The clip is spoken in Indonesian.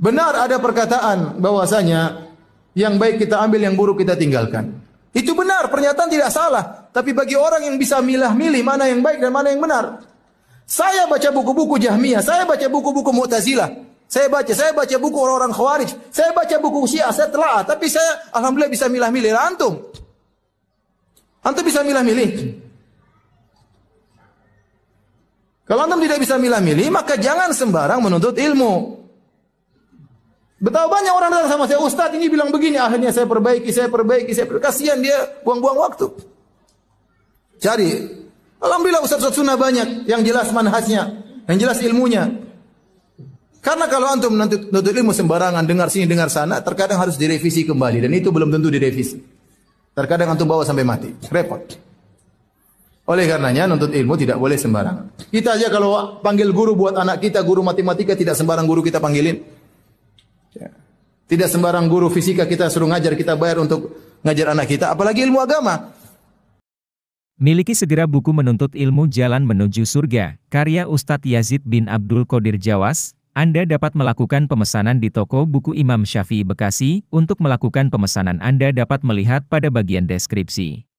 Benar ada perkataan bahwasanya yang baik kita ambil, yang buruk kita tinggalkan. Itu benar, pernyataan tidak salah. Tapi bagi orang yang bisa milah-milih mana yang baik dan mana yang benar. Saya baca buku-buku Jahmiyah, saya baca buku-buku Mu'tazilah. Saya baca, saya baca buku orang-orang Khawarij, saya baca buku Syiah, saya telah, tapi saya alhamdulillah bisa milah-milih antum. Antum bisa milah-milih. Kalau antum tidak bisa milah-milih, maka jangan sembarang menuntut ilmu. Betapa banyak orang datang sama saya, Ustadz ini bilang begini, akhirnya saya perbaiki, saya perbaiki, saya perbaiki. Kasihan dia buang-buang waktu. Cari. Alhamdulillah Ustadz-Ustadz sunnah banyak yang jelas manhasnya, yang jelas ilmunya. Karena kalau antum nanti nuntut ilmu sembarangan, dengar sini, dengar sana, terkadang harus direvisi kembali. Dan itu belum tentu direvisi. Terkadang antum bawa sampai mati. Repot. Oleh karenanya nuntut ilmu tidak boleh sembarangan. Kita aja kalau panggil guru buat anak kita, guru matematika tidak sembarang guru kita panggilin. Tidak sembarang guru fisika kita suruh ngajar, kita bayar untuk ngajar anak kita, apalagi ilmu agama. Miliki segera buku menuntut ilmu jalan menuju surga, karya Ustadz Yazid bin Abdul Qadir Jawas. Anda dapat melakukan pemesanan di toko buku Imam Syafi'i Bekasi. Untuk melakukan pemesanan Anda dapat melihat pada bagian deskripsi.